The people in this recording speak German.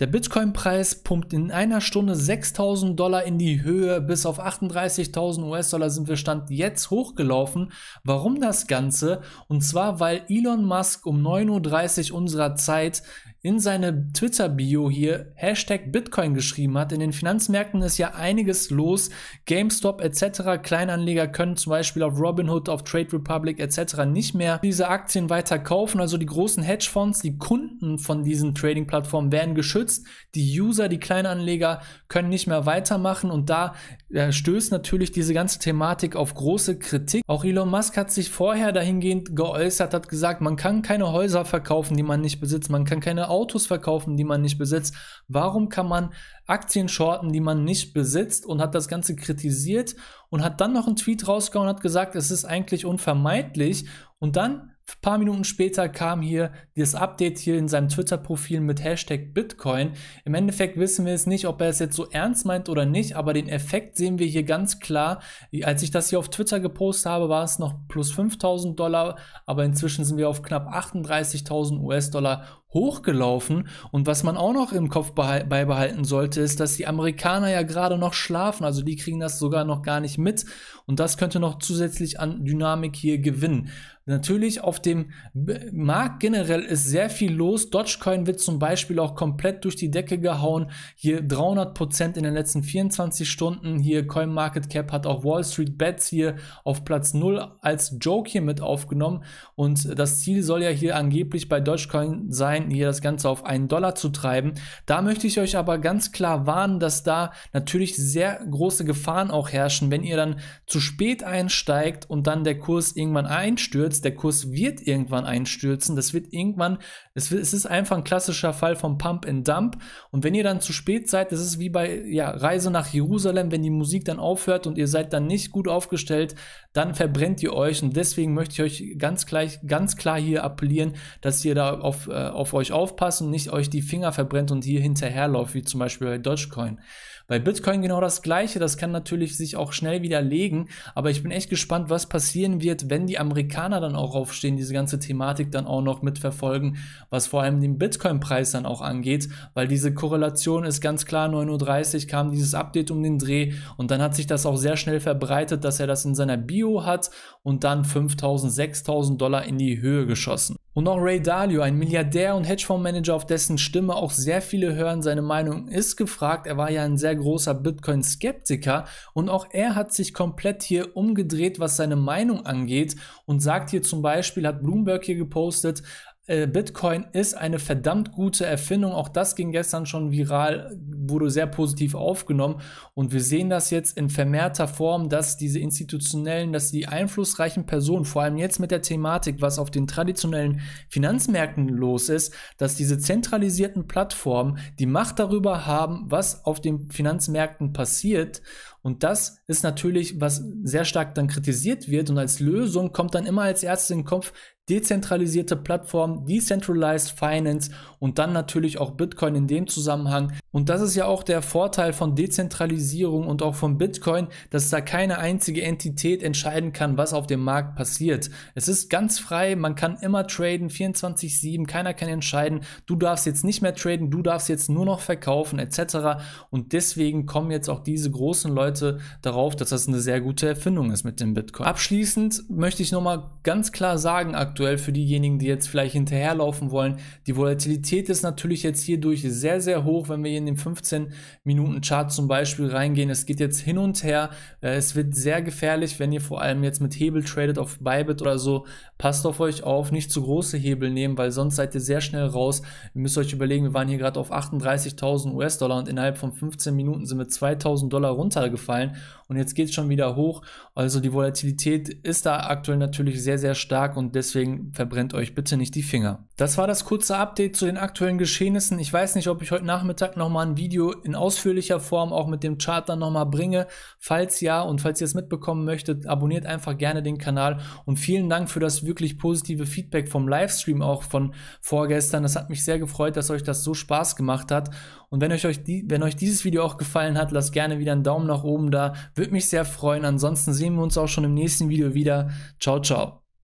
Der Bitcoin-Preis pumpt in einer Stunde 6000 Dollar in die Höhe. Bis auf 38.000 US-Dollar sind wir Stand jetzt hochgelaufen. Warum das Ganze? Und zwar, weil Elon Musk um 9.30 Uhr unserer Zeit in seine Twitter-Bio hier Hashtag Bitcoin geschrieben hat. In den Finanzmärkten ist ja einiges los. GameStop etc. Kleinanleger können zum Beispiel auf Robinhood, auf Trade Republic etc. nicht mehr diese Aktien weiter kaufen. Also die großen Hedgefonds, die Kunden von diesen Trading-Plattformen werden geschützt. Die User, die Kleinanleger können nicht mehr weitermachen und da äh, stößt natürlich diese ganze Thematik auf große Kritik. Auch Elon Musk hat sich vorher dahingehend geäußert, hat gesagt, man kann keine Häuser verkaufen, die man nicht besitzt, man kann keine Autos verkaufen, die man nicht besitzt? Warum kann man Aktien shorten, die man nicht besitzt und hat das Ganze kritisiert und hat dann noch einen Tweet rausgehauen und hat gesagt, es ist eigentlich unvermeidlich und dann ein paar Minuten später kam hier das Update hier in seinem Twitter-Profil mit Hashtag Bitcoin. Im Endeffekt wissen wir es nicht, ob er es jetzt so ernst meint oder nicht, aber den Effekt sehen wir hier ganz klar. Als ich das hier auf Twitter gepostet habe, war es noch plus 5000 Dollar, aber inzwischen sind wir auf knapp 38.000 US-Dollar hochgelaufen. Und was man auch noch im Kopf beibehalten sollte, ist, dass die Amerikaner ja gerade noch schlafen. Also die kriegen das sogar noch gar nicht mit. Und das könnte noch zusätzlich an Dynamik hier gewinnen. Natürlich auf dem Markt generell ist sehr viel los. Dogecoin wird zum Beispiel auch komplett durch die Decke gehauen. Hier 300 Prozent in den letzten 24 Stunden. Hier CoinMarketCap hat auch Wall Street Bets hier auf Platz 0 als Joke hier mit aufgenommen. Und das Ziel soll ja hier angeblich bei Dogecoin sein, meinten hier, das Ganze auf einen Dollar zu treiben. Da möchte ich euch aber ganz klar warnen, dass da natürlich sehr große Gefahren auch herrschen, wenn ihr dann zu spät einsteigt und dann der Kurs irgendwann einstürzt. Der Kurs wird irgendwann einstürzen. Das wird irgendwann, es ist einfach ein klassischer Fall vom Pump and Dump. Und wenn ihr dann zu spät seid, das ist wie bei ja, Reise nach Jerusalem, wenn die Musik dann aufhört und ihr seid dann nicht gut aufgestellt, dann verbrennt ihr euch. Und deswegen möchte ich euch ganz gleich, ganz klar hier appellieren, dass ihr da auf, äh, auf euch aufpasst und nicht euch die Finger verbrennt und hier hinterherläuft, wie zum Beispiel bei Dogecoin. Bei Bitcoin genau das gleiche, das kann natürlich sich auch schnell widerlegen, aber ich bin echt gespannt, was passieren wird, wenn die Amerikaner dann auch aufstehen, diese ganze Thematik dann auch noch mitverfolgen, was vor allem den Bitcoin-Preis dann auch angeht, weil diese Korrelation ist ganz klar, 9.30 Uhr kam dieses Update um den Dreh und dann hat sich das auch sehr schnell verbreitet, dass er das in seiner Bio hat und dann 5.000, 6.000 Dollar in die Höhe geschossen. Und auch Ray Dalio, ein Milliardär und Hedgefondsmanager, auf dessen Stimme auch sehr viele hören, seine Meinung ist gefragt. Er war ja ein sehr großer Bitcoin-Skeptiker und auch er hat sich komplett hier umgedreht, was seine Meinung angeht und sagt hier zum Beispiel, hat Bloomberg hier gepostet, äh, Bitcoin ist eine verdammt gute Erfindung. Auch das ging gestern schon viral, wurde sehr positiv aufgenommen. Und wir sehen das jetzt in vermehrter Form, dass diese institutionellen, dass die einflussreichen Personen, vor allem jetzt mit der Thematik, was auf den traditionellen Finanzmärkten los ist, dass diese zentralisierten Plattformen die Macht darüber haben, was auf den Finanzmärkten passiert und das ist natürlich, was sehr stark dann kritisiert wird und als Lösung kommt dann immer als erstes in den Kopf dezentralisierte Plattform, Decentralized Finance und dann natürlich auch Bitcoin in dem Zusammenhang. Und das ist ja auch der Vorteil von Dezentralisierung und auch von Bitcoin, dass da keine einzige Entität entscheiden kann, was auf dem Markt passiert. Es ist ganz frei, man kann immer traden, 24-7, keiner kann entscheiden, du darfst jetzt nicht mehr traden, du darfst jetzt nur noch verkaufen etc. Und deswegen kommen jetzt auch diese großen Leute, Leute darauf, dass das eine sehr gute Erfindung ist mit dem Bitcoin. Abschließend möchte ich nochmal ganz klar sagen, aktuell für diejenigen, die jetzt vielleicht hinterherlaufen wollen, die Volatilität ist natürlich jetzt hierdurch sehr, sehr hoch, wenn wir hier in den 15-Minuten-Chart zum Beispiel reingehen. Es geht jetzt hin und her. Äh, es wird sehr gefährlich, wenn ihr vor allem jetzt mit Hebel tradet auf Bybit oder so. Passt auf euch auf, nicht zu große Hebel nehmen, weil sonst seid ihr sehr schnell raus. Ihr müsst euch überlegen, wir waren hier gerade auf 38.000 US-Dollar und innerhalb von 15 Minuten sind wir 2.000 Dollar runtergefallen gefallen und jetzt geht es schon wieder hoch. Also die Volatilität ist da aktuell natürlich sehr, sehr stark und deswegen verbrennt euch bitte nicht die Finger. Das war das kurze Update zu den aktuellen Geschehnissen. Ich weiß nicht, ob ich heute Nachmittag nochmal ein Video in ausführlicher Form auch mit dem Chart dann nochmal bringe. Falls ja und falls ihr es mitbekommen möchtet, abonniert einfach gerne den Kanal und vielen Dank für das wirklich positive Feedback vom Livestream auch von vorgestern. Das hat mich sehr gefreut, dass euch das so Spaß gemacht hat. Und wenn euch, euch die, wenn euch dieses Video auch gefallen hat, lasst gerne wieder einen Daumen nach oben oben da. Würde mich sehr freuen. Ansonsten sehen wir uns auch schon im nächsten Video wieder. Ciao, ciao.